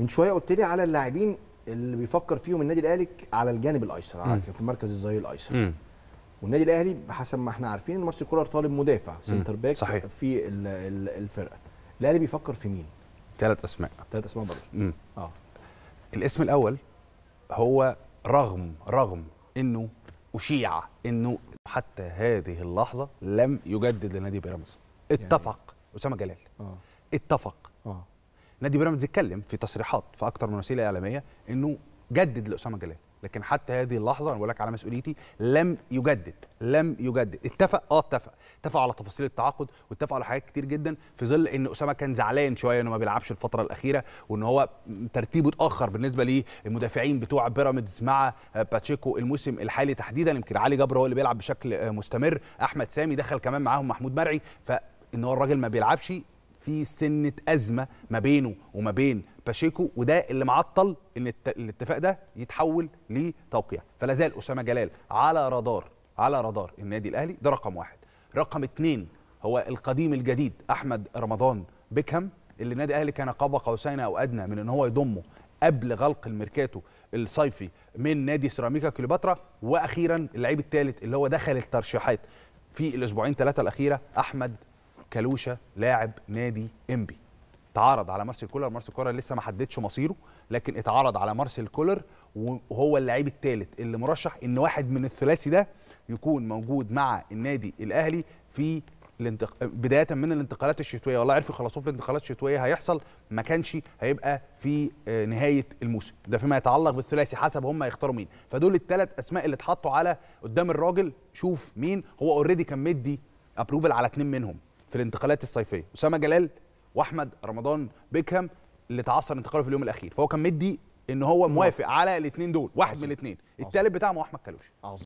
من شويه قلت لي على اللاعبين اللي بيفكر فيهم النادي الاهلي على الجانب الايسر على في مركز الظهير الايسر والنادي الاهلي بحسب ما احنا عارفين ان مارسيل كولر طالب مدافع سنتر باك صحيح. في الفرقه الاهلي بيفكر في مين ثلاث اسماء ثلاث اسماء برضه اه الاسم الاول هو رغم رغم انه اشيع انه حتى هذه اللحظه لم يجدد لنادي بيراميدز يعني؟ اتفق يعني... اسامه جلال آه. اتفق آه. نادي بيراميدز اتكلم في تصريحات في اكتر من وسيله اعلاميه انه جدد لاسامه جلال لكن حتى هذه اللحظه انا بقول لك على مسؤوليتي لم يجدد لم يجدد اتفق اه اتفق اتفق على تفاصيل التعاقد واتفق على حاجات كتير جدا في ظل ان اسامه كان زعلان شويه انه ما بيلعبش الفتره الاخيره وان هو ترتيبه اتاخر بالنسبه للمدافعين بتوع بيراميدز مع باتشيكو الموسم الحالي تحديدا يمكن علي جبر هو اللي بيلعب بشكل مستمر احمد سامي دخل كمان معاهم محمود مرعي ف ان هو الراجل ما بيلعبش في سنه ازمه ما بينه وما بين باشيكو وده اللي معطل ان الاتفاق ده يتحول لتوقيع فلازال اسامه جلال على رادار على رادار النادي الاهلي ده رقم واحد رقم اتنين هو القديم الجديد احمد رمضان بيكهام اللي النادي الاهلي كان قاب قوسين او ادنى من ان هو يضمه قبل غلق الميركاتو الصيفي من نادي سيراميكا كليوباترا واخيرا اللعيب الثالث اللي هو دخل الترشيحات في الاسبوعين ثلاثه الاخيره احمد كلوشه لاعب نادي انبي اتعرض على مارسيل كولر مارسيل كولر لسه ما حددش مصيره لكن اتعرض على مارسيل كولر وهو اللعيب الثالث اللي مرشح ان واحد من الثلاثي ده يكون موجود مع النادي الاهلي في الانتق... بدايه من الانتقالات الشتويه والله عرفوا يخلصوه في الانتقالات الشتويه هيحصل ما كانش هيبقى في آه، نهايه الموسم ده فيما يتعلق بالثلاثي حسب هم هيختاروا مين فدول الثلاث اسماء اللي اتحطوا على قدام الراجل شوف مين هو اوريدي كان مدي ابروفل على اثنين منهم في الانتقالات الصيفيه اسامه جلال واحمد رمضان بيكهام اللي تعثر انتقاله في اليوم الاخير فهو كان مدي ان هو موافق على الاثنين دول واحد عظيم. من الاثنين الثالث بتاعه احمد كالوش